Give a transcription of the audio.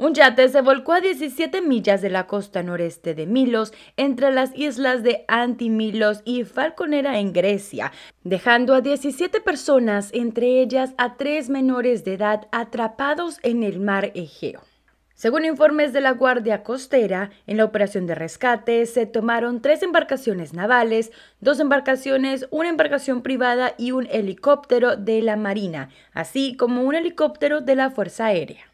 Un yate se volcó a 17 millas de la costa noreste de Milos, entre las islas de Antimilos y Falconera en Grecia, dejando a 17 personas, entre ellas a tres menores de edad, atrapados en el mar Egeo. Según informes de la Guardia Costera, en la operación de rescate se tomaron tres embarcaciones navales, dos embarcaciones, una embarcación privada y un helicóptero de la Marina, así como un helicóptero de la Fuerza Aérea.